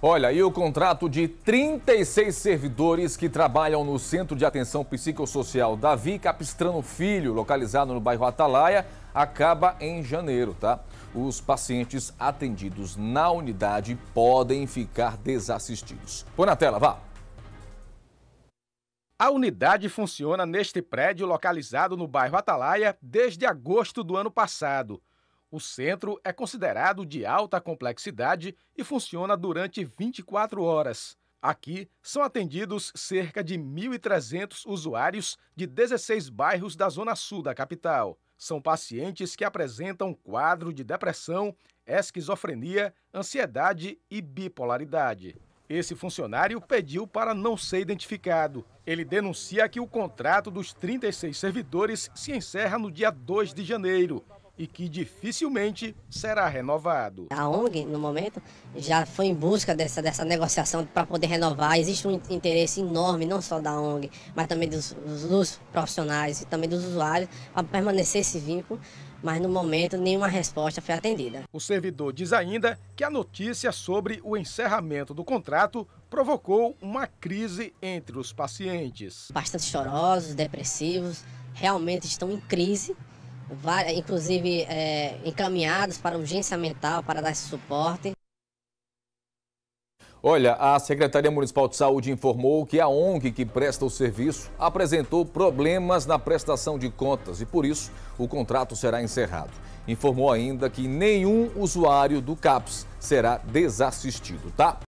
Olha, e o contrato de 36 servidores que trabalham no Centro de Atenção Psicossocial Davi Capistrano Filho, localizado no bairro Atalaia, acaba em janeiro, tá? Os pacientes atendidos na unidade podem ficar desassistidos. Põe na tela, vá. A unidade funciona neste prédio localizado no bairro Atalaia desde agosto do ano passado. O centro é considerado de alta complexidade e funciona durante 24 horas. Aqui são atendidos cerca de 1.300 usuários de 16 bairros da Zona Sul da capital. São pacientes que apresentam quadro de depressão, esquizofrenia, ansiedade e bipolaridade. Esse funcionário pediu para não ser identificado. Ele denuncia que o contrato dos 36 servidores se encerra no dia 2 de janeiro e que dificilmente será renovado. A ONG, no momento, já foi em busca dessa, dessa negociação para poder renovar. Existe um interesse enorme, não só da ONG, mas também dos, dos profissionais e também dos usuários, para permanecer esse vínculo. Mas no momento nenhuma resposta foi atendida. O servidor diz ainda que a notícia sobre o encerramento do contrato provocou uma crise entre os pacientes. Bastante chorosos, depressivos, realmente estão em crise inclusive é, encaminhados para urgência mental, para dar esse suporte. Olha, a Secretaria Municipal de Saúde informou que a ONG que presta o serviço apresentou problemas na prestação de contas e, por isso, o contrato será encerrado. Informou ainda que nenhum usuário do CAPS será desassistido, tá?